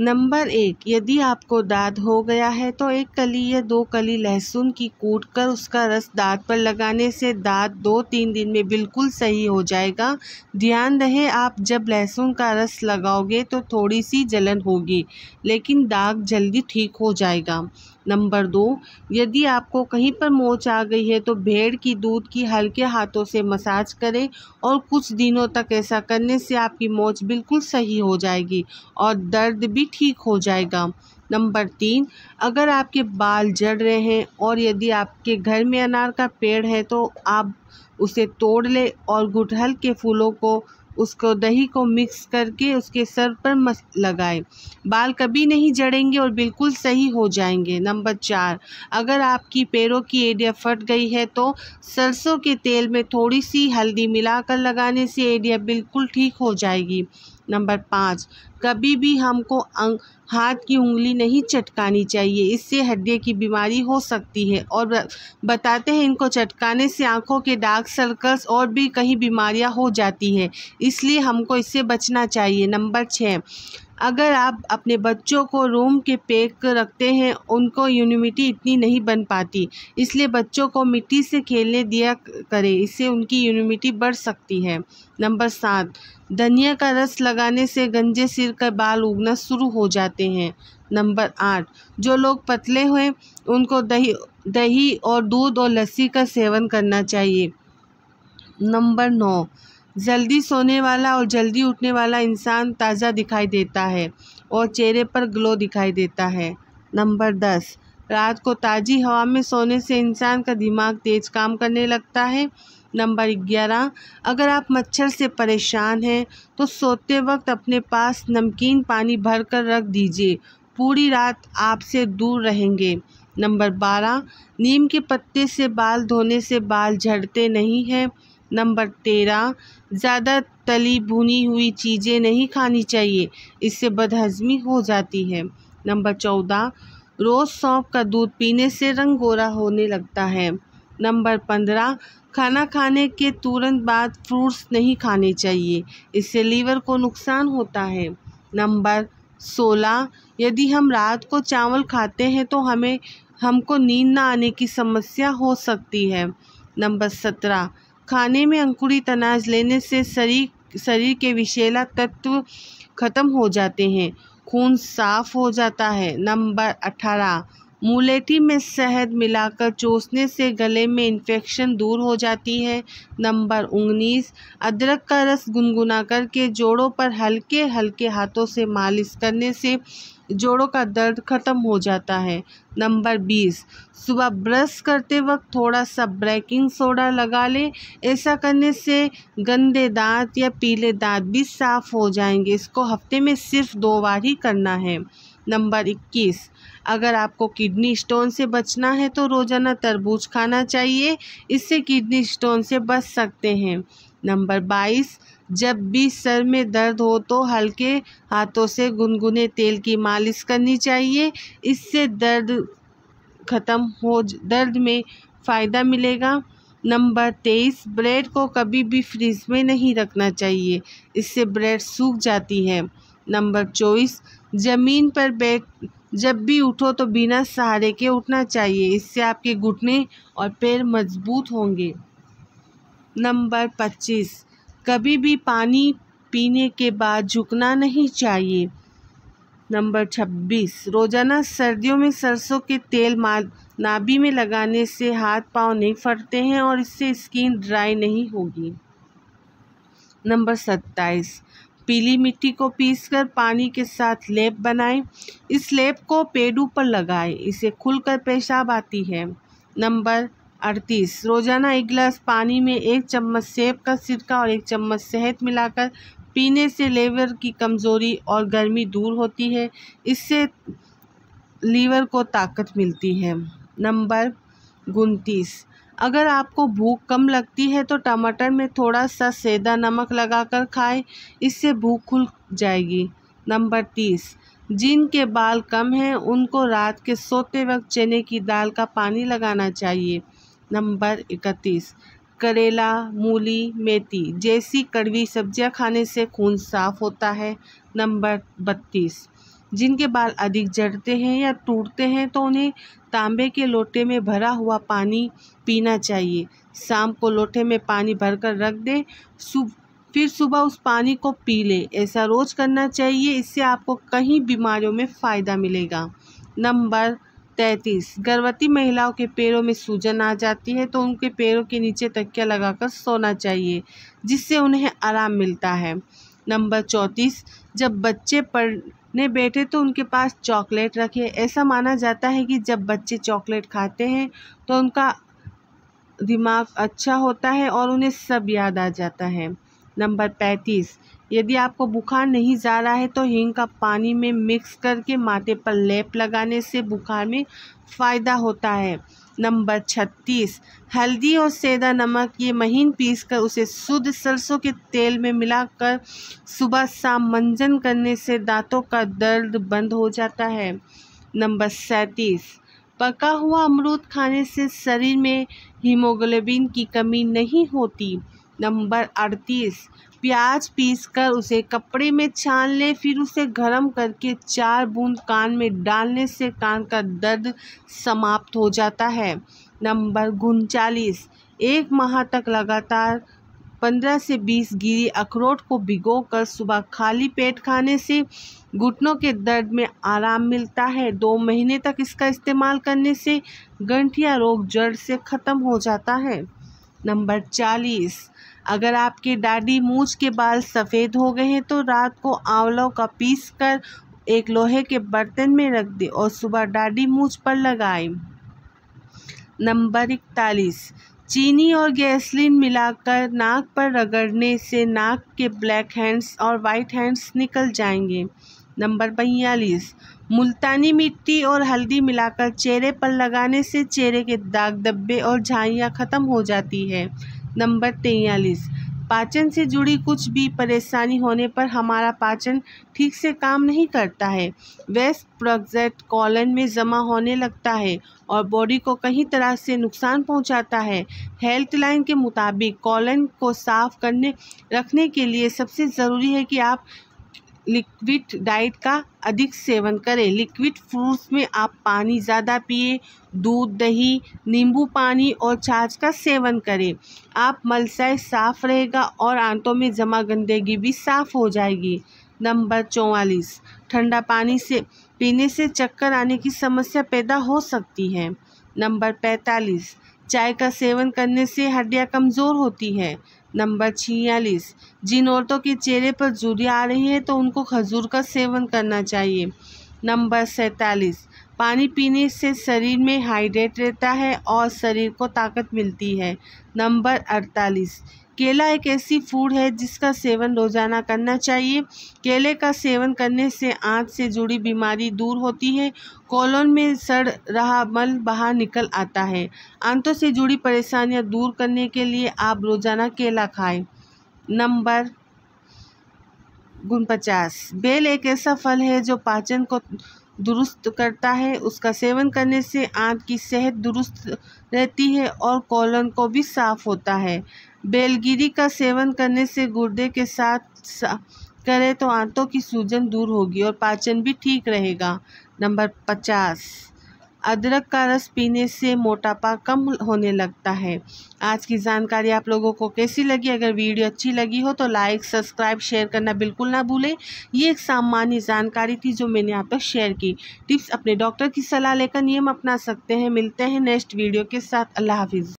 number एक यदि आपको दाद हो गया है तो एक कली या दो कली लहसुन की कूट कर उसका रस दाँत पर लगाने से दाँत दो तीन दिन में बिल्कुल सही हो जाएगा ध्यान रहे आप जब लहसुन का रस लगाओगे तो थोड़ी सी जलन होगी लेकिन दाग जल्दी ठीक हो जाएगा नंबर दो यदि आपको कहीं पर मोच आ गई है तो भेड़ की दूध की हल्के हाथों से मसाज करें और कुछ दिनों तक ऐसा करने से आपकी मोच बिल्कुल सही हो जाएगी और दर्द भी ठीक हो जाएगा नंबर तीन अगर आपके बाल जड़ रहे हैं और यदि आपके घर में अनार का पेड़ है तो आप उसे तोड़ ले और गुठहल के फूलों को उसको दही को मिक्स करके उसके सर पर मस लगाएं बाल कभी नहीं जड़ेंगे और बिल्कुल सही हो जाएंगे नंबर चार अगर आपकी पैरों की एडिया फट गई है तो सरसों के तेल में थोड़ी सी हल्दी मिलाकर लगाने से एडिया बिल्कुल ठीक हो जाएगी नंबर पाँच कभी भी हमको अंग हाथ की उंगली नहीं चटकानी चाहिए इससे हड्डी की बीमारी हो सकती है और बताते हैं इनको चटकाने से आँखों के डार्क सर्कल्स और भी कहीं बीमारियाँ हो जाती हैं इसलिए हमको इससे बचना चाहिए नंबर छः अगर आप अपने बच्चों को रूम के पैक रखते हैं उनको यूनिमिटी इतनी नहीं बन पाती इसलिए बच्चों को मिट्टी से खेलने दिया करें इससे उनकी यूनिमिटी बढ़ सकती है नंबर सात धनिया का रस लगाने से गंजे सिर का बाल उगना शुरू हो जाते हैं नंबर आठ जो लोग पतले हुए उनको दही दही और दूध और लस्सी का सेवन करना चाहिए नंबर नौ जल्दी सोने वाला और जल्दी उठने वाला इंसान ताज़ा दिखाई देता है और चेहरे पर ग्लो दिखाई देता है नंबर दस रात को ताज़ी हवा में सोने से इंसान का दिमाग तेज़ काम करने लगता है नंबर ग्यारह अगर आप मच्छर से परेशान हैं तो सोते वक्त अपने पास नमकीन पानी भर कर रख दीजिए पूरी रात आपसे दूर रहेंगे नंबर बारह नीम के पत्ते से बाल धोने से बाल झड़ते नहीं हैं नंबर तेरह ज़्यादा तली भुनी हुई चीज़ें नहीं खानी चाहिए इससे बदहजमी हो जाती है नंबर चौदह रोज़ सौंप का दूध पीने से रंग गोरा होने लगता है नंबर पंद्रह खाना खाने के तुरंत बाद फ्रूट्स नहीं खाने चाहिए इससे लीवर को नुकसान होता है नंबर सोलह यदि हम रात को चावल खाते हैं तो हमें हमको नींद ना आने की समस्या हो सकती है नंबर सत्रह खाने में अंकुरित अनाज लेने से शरीर शरीर के विशेला तत्व खत्म हो जाते हैं खून साफ हो जाता है नंबर अठारह मूलेठी में शहद मिलाकर चोसने से गले में इन्फेक्शन दूर हो जाती है नंबर उन्नीस अदरक का रस गुनगुना करके जोड़ों पर हल्के हल्के हाथों से मालिश करने से जोड़ों का दर्द ख़त्म हो जाता है नंबर बीस सुबह ब्रश करते वक्त थोड़ा सा ब्रेकिंग सोडा लगा लें ऐसा करने से गंदे दांत या पीले दांत भी साफ़ हो जाएंगे इसको हफ्ते में सिर्फ दो बार ही करना है नंबर 21 अगर आपको किडनी स्टोन से बचना है तो रोज़ाना तरबूज खाना चाहिए इससे किडनी स्टोन से बच सकते हैं नंबर 22 जब भी सर में दर्द हो तो हल्के हाथों से गुनगुने तेल की मालिश करनी चाहिए इससे दर्द ख़त्म हो दर्द में फ़ायदा मिलेगा नंबर तेईस ब्रेड को कभी भी फ्रिज में नहीं रखना चाहिए इससे ब्रेड सूख जाती है नंबर चौबीस ज़मीन पर बैठ जब भी उठो तो बिना सहारे के उठना चाहिए इससे आपके घुटने और पैर मजबूत होंगे नंबर पच्चीस कभी भी पानी पीने के बाद झुकना नहीं चाहिए नंबर छब्बीस रोज़ाना सर्दियों में सरसों के तेल नाभि में लगाने से हाथ पांव नहीं फटते हैं और इससे स्किन ड्राई नहीं होगी नंबर सत्ताईस पीली मिट्टी को पीसकर पानी के साथ लेप बनाएं इस लेप को पेड़ों पर लगाएं इसे खुलकर पेशाब आती है नंबर अड़तीस रोज़ाना एक गिलास पानी में एक चम्मच सेब का सिरका और एक चम्मच शहद मिलाकर पीने से लेवर की कमज़ोरी और गर्मी दूर होती है इससे लीवर को ताकत मिलती है नंबर उनतीस अगर आपको भूख कम लगती है तो टमाटर में थोड़ा सा सेदा नमक लगाकर खाएं इससे भूख खुल जाएगी नंबर तीस जिनके बाल कम हैं उनको रात के सोते वक्त चने की दाल का पानी लगाना चाहिए नंबर इकतीस करेला मूली मेथी जैसी कड़वी सब्जियां खाने से खून साफ होता है नंबर बत्तीस जिनके बाल अधिक जड़ते हैं या टूटते हैं तो उन्हें तांबे के लोटे में भरा हुआ पानी पीना चाहिए शाम को लोटे में पानी भरकर रख दें सुब फिर सुबह उस पानी को पी लें ऐसा रोज़ करना चाहिए इससे आपको कहीं बीमारियों में फ़ायदा मिलेगा नंबर तैंतीस गर्भवती महिलाओं के पैरों में सूजन आ जाती है तो उनके पैरों के नीचे तकिया लगाकर सोना चाहिए जिससे उन्हें आराम मिलता है नंबर चौंतीस जब बच्चे पर ने बेटे तो उनके पास चॉकलेट रखे ऐसा माना जाता है कि जब बच्चे चॉकलेट खाते हैं तो उनका दिमाग अच्छा होता है और उन्हें सब याद आ जाता है नंबर पैंतीस यदि आपको बुखार नहीं जा रहा है तो हींग का पानी में मिक्स करके माथे पर लेप लगाने से बुखार में फ़ायदा होता है नंबर छत्तीस हल्दी और सेदा नमक ये महीन पीस कर उसे शुद्ध सरसों के तेल में मिलाकर सुबह शाम मंजन करने से दांतों का दर्द बंद हो जाता है नंबर सैंतीस पका हुआ अमरूद खाने से शरीर में हीमोग्लोबिन की कमी नहीं होती नंबर अड़तीस प्याज पीसकर उसे कपड़े में छान लें फिर उसे गर्म करके चार बूंद कान में डालने से कान का दर्द समाप्त हो जाता है नंबर उनचालीस एक माह तक लगातार पंद्रह से बीस गिरी अखरोट को भिगोकर सुबह खाली पेट खाने से घुटनों के दर्द में आराम मिलता है दो महीने तक इसका इस्तेमाल करने से गंठिया रोग जड़ से ख़त्म हो जाता है नंबर चालीस अगर आपके दाढ़ी मूछ के बाल सफ़ेद हो गए हैं तो रात को आंवलों का पीस कर एक लोहे के बर्तन में रख दें और सुबह दाढ़ी मूछ पर लगाएं नंबर इकतालीस चीनी और गैसलिन मिलाकर नाक पर रगड़ने से नाक के ब्लैक हैंड्स और वाइट हैंड्स निकल जाएंगे नंबर बयालीस मुल्तानी मिट्टी और हल्दी मिलाकर चेहरे पर लगाने से चेहरे के दाग धब्बे और झाइयाँ ख़त्म हो जाती है नंबर तेयालीस पाचन से जुड़ी कुछ भी परेशानी होने पर हमारा पाचन ठीक से काम नहीं करता है वेस्ट प्रोजेक्ट कॉलन में जमा होने लगता है और बॉडी को कहीं तरह से नुकसान पहुंचाता है हेल्थ लाइन के मुताबिक कॉलन को साफ करने रखने के लिए सबसे ज़रूरी है कि आप लिक्विड डाइट का अधिक सेवन करें लिक्विड फ्रूट्स में आप पानी ज़्यादा पिए दूध दही नींबू पानी और छाछ का सेवन करें आप मलसाइज साफ रहेगा और आंतों में जमा गंदगी भी साफ हो जाएगी नंबर चौवालीस ठंडा पानी से पीने से चक्कर आने की समस्या पैदा हो सकती है नंबर पैंतालीस चाय का सेवन करने से हड्डियाँ कमज़ोर होती है नंबर छियालीस जिन औरतों के चेहरे पर जूरी आ रही हैं तो उनको खजूर का सेवन करना चाहिए नंबर सैंतालीस पानी पीने से शरीर में हाइड्रेट रहता है और शरीर को ताकत मिलती है नंबर अड़तालीस केला एक ऐसी फूड है जिसका सेवन रोज़ाना करना चाहिए केले का सेवन करने से आंत से जुड़ी बीमारी दूर होती है कोलोन में सड़ रहा मल बाहर निकल आता है आंतों से जुड़ी परेशानियां दूर करने के लिए आप रोज़ाना केला खाएं नंबर गुण पचास बेल एक ऐसा फल है जो पाचन को दुरुस्त करता है उसका सेवन करने से आंत की सेहत दुरुस्त रहती है और कोलन को भी साफ होता है बेलगिरी का सेवन करने से गुर्दे के साथ सा, करें तो आंतों की सूजन दूर होगी और पाचन भी ठीक रहेगा नंबर पचास अदरक का रस पीने से मोटापा कम होने लगता है आज की जानकारी आप लोगों को कैसी लगी अगर वीडियो अच्छी लगी हो तो लाइक सब्सक्राइब शेयर करना बिल्कुल ना भूलें ये एक सामान्य जानकारी थी जो मैंने आप तक शेयर की टिप्स अपने डॉक्टर की सलाह लेकर नियम अपना सकते हैं मिलते हैं नेक्स्ट वीडियो के साथ अल्लाह हाफिज़